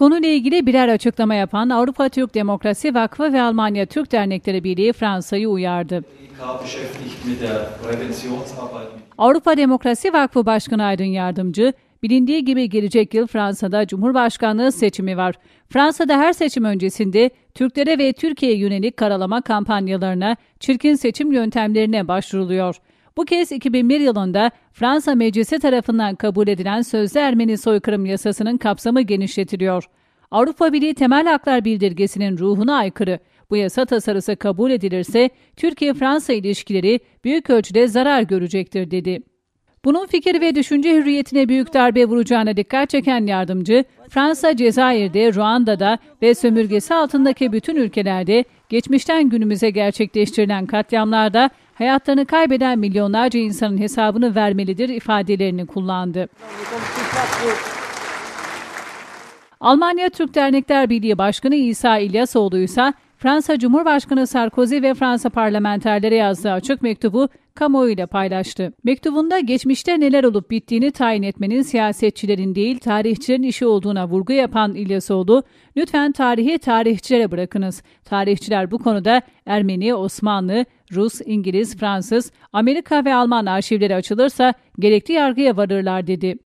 Konuyla ilgili birer açıklama yapan Avrupa Türk Demokrasi Vakfı ve Almanya Türk Dernekleri Birliği Fransa'yı uyardı. Avrupa Demokrasi Vakfı Başkanı Aydın Yardımcı, bilindiği gibi gelecek yıl Fransa'da Cumhurbaşkanlığı seçimi var. Fransa'da her seçim öncesinde Türklere ve Türkiye'ye yönelik karalama kampanyalarına, çirkin seçim yöntemlerine başvuruluyor. Bu kez 2001 yılında Fransa Meclisi tarafından kabul edilen Sözde Ermeni Soykırım Yasası'nın kapsamı genişletiliyor. Avrupa Birliği Temel Haklar Bildirgesi'nin ruhuna aykırı bu yasa tasarısı kabul edilirse Türkiye-Fransa ilişkileri büyük ölçüde zarar görecektir dedi. Bunun fikir ve düşünce hürriyetine büyük darbe vuracağına dikkat çeken yardımcı, Fransa, Cezayir'de, Ruanda'da ve sömürgesi altındaki bütün ülkelerde geçmişten günümüze gerçekleştirilen katliamlarda hayatlarını kaybeden milyonlarca insanın hesabını vermelidir ifadelerini kullandı. Almanya Türk Dernekler Birliği Başkanı İsa İlyasoğlu ise Fransa Cumhurbaşkanı Sarkozy ve Fransa parlamenterleri yazdığı açık mektubu kamuoyuyla paylaştı. Mektubunda geçmişte neler olup bittiğini tayin etmenin siyasetçilerin değil tarihçilerin işi olduğuna vurgu yapan İlyasoğlu, lütfen tarihi tarihçilere bırakınız. Tarihçiler bu konuda Ermeni, Osmanlı, Rus, İngiliz, Fransız, Amerika ve Alman arşivleri açılırsa gerekli yargıya varırlar dedi.